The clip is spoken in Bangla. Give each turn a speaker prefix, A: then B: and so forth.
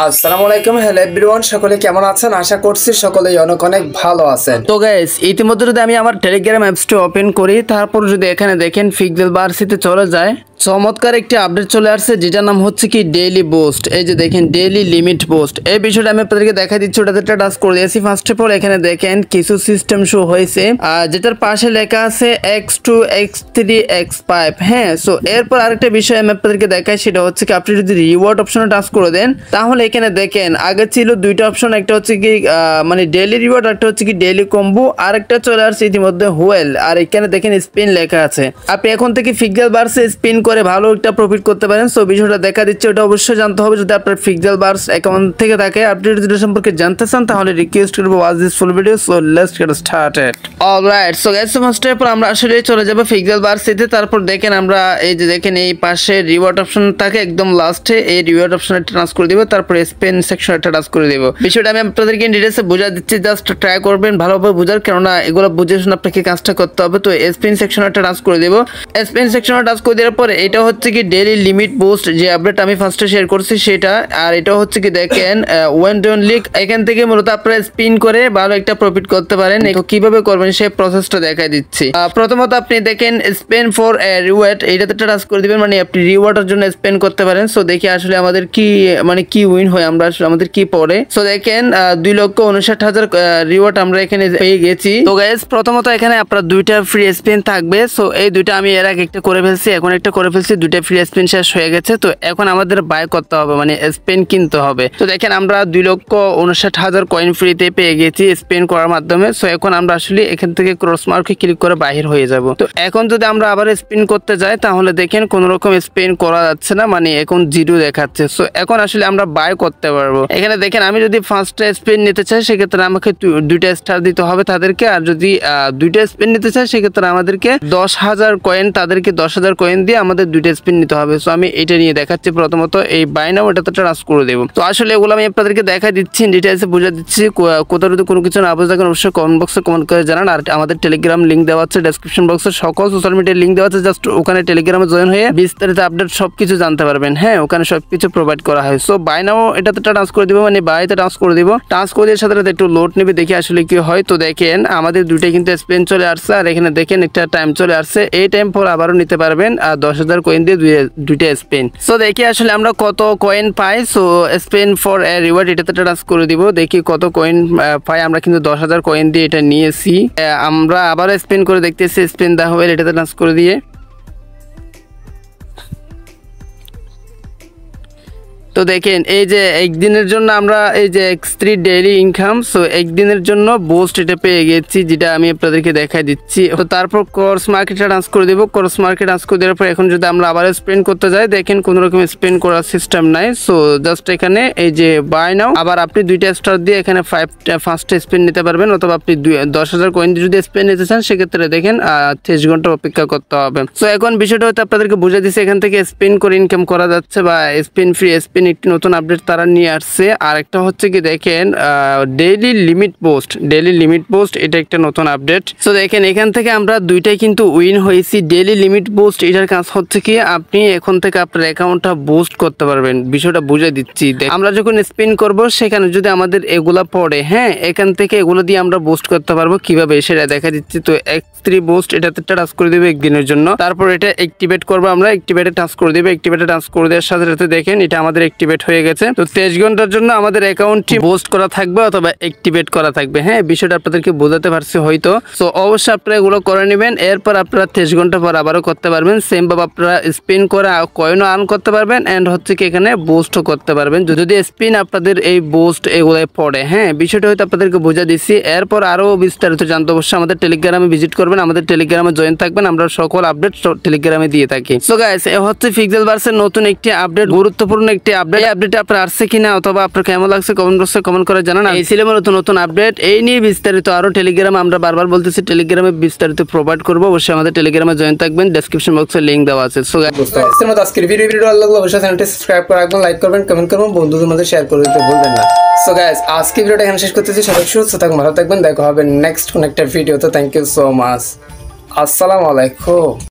A: আসসালামু আলাইকুম হ্যালো এভরিওয়ান সকলে কেমন আছেন আশা করছি সকলেই অনেক অনেক ভালো আছেন তো গাইস ইতিমধ্যে যদি আমি আমার টেলিগ্রাম অ্যাপসটি ওপেন করি তারপর যদি এখানে দেখেন ফিকজেল বার্সিতে চলে যায় চমৎকার একটি আপডেট চলে আসছে যেটার নাম হচ্ছে কি ডেইলি বোস্ট এই যে দেখেন ডেইলি লিমিট পোস্ট এই বিষয়টা আমি আপনাদেরকে দেখা দিচ্ছি ওটাতে একটা টাচ করে দিয়েছি ফার্স্ট অফ অল এখানে দেখেন কিছু সিস্টেম শো হয়েছে আর যেটার পাশে লেখা আছে X two X three X five হ্যাঁ সো এরপর আরেকটা বিষয় আমি আপনাদেরকে দেখাই সেটা হচ্ছে কি আপনি যদি রিওয়ার্ড অপশনে টাচ করে দেন তাহলে এখানে দেখেন আগে ছিল দুইটা অপশন একটা হচ্ছে কি মানে ডেলি রিওয়ার্ড একটা হচ্ছে কি ডেলি কম্বো আর একটা চলে আসছে ইতিমধ্যে হোয়েল আর এখানে দেখেন স্পিন লেখা আছে আপনি এখন থেকে ফিগজাল বার্সে স্পিন করে ভালো একটা প্রফিট করতে পারেন সো বিষয়টা দেখা দিচ্ছে ওটা অবশ্যই জানতে হবে যদি আপনার ফিগজাল বার্স অ্যাকাউন্ট থেকে থাকে আপডেট যদি সম্পর্কে জানতে চান তাহলে রিকোয়েস্ট করবো was this full video so let's get started right so গ্যাস ফার্স্টের পর আমরা আসলে চলে যাবো ফিগজাল এতে তারপর দেখেন আমরা এই যে দেখেন এই পাশে রিওয়ার্ড অপশন থাকে একদম লাস্টে এই রিওয়ার্ড অপশনে ট্রান্স করে দিব তারপর তারপরে স্পেন সেকশন একটা টাচ করে দেবো বিষয়টা আমি আপনাদেরকে ডিটেলসে বোঝা দিচ্ছি জাস্ট ট্রাই করবেন ভালোভাবে বোঝার কেননা এগুলো বুঝে শুনে আপনাকে কাজটা করতে হবে তো স্পেন সেকশন একটা টাচ করে দেবো স্পেন সেকশন টাচ করে দেওয়ার পরে এটা হচ্ছে কি ডেলি লিমিট পোস্ট যে আপডেট আমি ফার্স্টে শেয়ার করছি সেটা আর এটা হচ্ছে কি দেখেন ওয়েন ডন লিক এখান থেকে মূলত আপনারা স্পিন করে ভালো একটা প্রফিট করতে পারেন কিভাবে করবেন সেই প্রসেসটা দেখাই দিচ্ছি প্রথমত আপনি দেখেন স্পেন ফর রিওয়ার্ড এটাতে টাচ করে দিবেন মানে আপনি রিওয়ার্ডের জন্য স্পেন করতে পারেন সো দেখি আসলে আমাদের কি মানে কি উইন উইন হই আমরা আসলে আমাদের কি পরে সো দেখেন দুই লক্ষ উনষাট হাজার রিওয়ার্ড আমরা এখানে পেয়ে গেছি তো গাইজ প্রথমত এখানে আপনার দুইটা ফ্রি স্পিন থাকবে সো এই দুইটা আমি এর আগে একটা করে ফেলছি এখন একটা করে ফেলছি দুইটা ফ্রি স্পিন শেষ হয়ে গেছে তো এখন আমাদের বাই করতে হবে মানে স্পেন কিনতে হবে তো দেখেন আমরা দুই লক্ষ উনষাট হাজার কয়েন ফ্রিতে পেয়ে গেছি স্পেন করার মাধ্যমে সো এখন আমরা আসলে এখান থেকে ক্রস মার্কে ক্লিক করে বাহির হয়ে যাব তো এখন যদি আমরা আবার স্পিন করতে যাই তাহলে দেখেন কোনো রকম স্পেন করা যাচ্ছে না মানে এখন জিরো দেখাচ্ছে সো এখন আসলে আমরা বাই ট্রাই করতে পারবো এখানে দেখেন আমি যদি পাঁচটা স্পিন নিতে চাই সেক্ষেত্রে আমাকে দুইটা স্টার দিতে হবে তাদেরকে আর যদি দুইটা স্পিন নিতে চাই সেক্ষেত্রে আমাদেরকে দশ হাজার কয়েন তাদেরকে দশ হাজার কয়েন দিয়ে আমাদের দুইটা স্পিন নিতে হবে সো আমি এটা নিয়ে দেখাচ্ছি প্রথমত এই বাইনাম এটাতে ট্রান্স করে দেবো তো আসলে এগুলো আমি আপনাদেরকে দেখা দিচ্ছি ডিটেলসে বুঝে দিচ্ছি কোথাও যদি কোনো কিছু না বুঝে থাকেন অবশ্যই কমেন্ট বক্সে কমেন্ট করে জানান আর আমাদের টেলিগ্রাম লিঙ্ক দেওয়া আছে ডেসক্রিপশন বক্সে সকল সোশ্যাল মিডিয়ার লিঙ্ক দেওয়া আছে জাস্ট ওখানে টেলিগ্রামে জয়েন হয়ে বিস্তারিত আপডেট সব কিছু জানতে পারবেন হ্যাঁ ওখানে সব কিছু প্রোভাইড করা হয় সো বাইনাম এটাতে ট্রান্স করে দিব মানে বাইতে ট্রান্স করে দিব ট্রান্স করে দিয়ে সাথে সাথে একটু লোড নেবে দেখি আসলে কি হয় তো দেখেন আমাদের দুইটাই কিন্তু স্পেন চলে আসছে আর এখানে দেখেন একটা টাইম চলে আসছে এই টাইম পর আবারও নিতে পারবেন আর দশ হাজার কয়েন দিয়ে দুইটা স্পেন সো দেখি আসলে আমরা কত কয়েন পাই so spin for a reward এটাতে ট্রান্স করে দিব দেখি কত কয়েন পাই আমরা কিন্তু দশ হাজার কয়েন দিয়ে এটা নিয়েছি আমরা আবার স্পেন করে দেখতেছি স্পেন দা হবে এটাতে ট্রান্স করে দিয়ে তো দেখেন এই যে একদিনের জন্য আমরা এই যে X three daily income so একদিনের জন্য বোস্ট এটা পেয়ে গেছি যেটা আমি আপনাদেরকে দেখাই দিচ্ছি তো তারপর ক্রস মার্কেটটা ডান্স করে দেবো ক্রস মার্কেট ডান্স করে দেওয়ার পর এখন যদি আমরা আবার স্পেন্ড করতে যাই দেখেন কোনো রকম স্পেন্ড করার সিস্টেম নাই সো জাস্ট এখানে এই যে বাই নাও আবার আপনি দুইটা স্টার দিয়ে এখানে ফাইভ ফার্স্ট স্পেন্ড নিতে পারবেন অথবা আপনি দশ হাজার কয়েন যদি স্পেন্ড নিতে চান সেক্ষেত্রে দেখেন তেইশ ঘন্টা অপেক্ষা করতে হবে সো এখন বিষয়টা হয়তো আপনাদেরকে বুঝে দিচ্ছে এখান থেকে স্পেন করে ইনকাম করা যাচ্ছে বা স্পেন ফ্রি স্পেন দেখেন একটি নতুন আপডেট তারা নিয়ে আসছে আর একটা হচ্ছে কি দেখেন daily limit post daily limit post এটা একটা নতুন আপডেট সো দেখেন এখান থেকে আমরা দুইটাই কিন্তু উইন হয়েছি ডেইলি লিমিট পোস্ট এটার কাজ হচ্ছে কি আপনি এখন থেকে আপনার অ্যাকাউন্টটা বুস্ট করতে পারবেন বিষয়টা বুঝে দিচ্ছি আমরা যখন স্পিন করব সেখানে যদি আমাদের এগুলা পড়ে হ্যাঁ এখান থেকে এগুলো দিয়ে আমরা বুস্ট করতে পারবো কিভাবে সেটা দেখা দিচ্ছি তো এক থ্রি বুস্ট এটাতে টাচ করে দেবে একদিনের জন্য তারপর এটা অ্যাক্টিভেট করবো আমরা অ্যাক্টিভেটে টাচ করে দেবে অ্যাক্টিভেটে টাচ করে দেওয়ার সাথে সাথে দেখেন এটা আমাদের অ্যাক্টিভেট হয়ে গেছে তো তেইশ ঘন্টার জন্য আমাদের অ্যাকাউন্টটি বোস্ট করা থাকবে অথবা অ্যাক্টিভেট করা থাকবে হ্যাঁ বিষয়টা আপনাদেরকে বোঝাতে পারছি হয়তো তো অবশ্যই আপনারা এগুলো করে নেবেন এরপর আপনারা তেইশ ঘন্টা পর আবারও করতে পারবেন সেম ভাবে আপনারা স্পিন করে কয়েনও আর্ন করতে পারবেন অ্যান্ড হচ্ছে কি এখানে বোস্টও করতে পারবেন যদি স্পিন আপনাদের এই বোস্ট এগুলোয় পড়ে হ্যাঁ বিষয়টা হয়তো আপনাদেরকে বোঝা দিচ্ছি এরপর আরও বিস্তারিত জানতে অবশ্যই আমাদের টেলিগ্রামে ভিজিট করবেন আমাদের টেলিগ্রামে জয়েন থাকবেন আমরা সকল আপডেট টেলিগ্রামে দিয়ে থাকি সো গাইস এ হচ্ছে ফিক্সেল বার্সের নতুন একটি আপডেট গুরুত্বপূর্ণ একটি আপডেট আপডেট আপনার আসছে কিনা অথবা আপনার কেমন লাগছে কমেন্ট বক্সে কমেন্ট করে জানান এই ছিল নতুন নতুন আপডেট এই নিয়ে বিস্তারিত আরও টেলিগ্রাম আমরা বারবার বলতেছি টেলিগ্রামে বিস্তারিত প্রোভাইড করবো অবশ্যই আমাদের টেলিগ্রামে জয়েন থাকবেন ডিসক্রিপশন বক্সে লিঙ্ক দেওয়া আছে সো আজকের ভিডিও ভিডিও ভালো লাগলো অবশ্যই চ্যানেলটি সাবস্ক্রাইব লাইক করবেন কমেন্ট করবেন বন্ধুদের মধ্যে শেয়ার করে দিতে ভুলবেন না সো গাইস আজকে ভিডিওটা এখানে শেষ করতেছি সবাই সুস্থ থাকুন ভালো থাকবেন দেখা হবে নেক্সট কোন একটা ভিডিও তো থ্যাংক ইউ সো মাচ আসসালামু আলাইকুম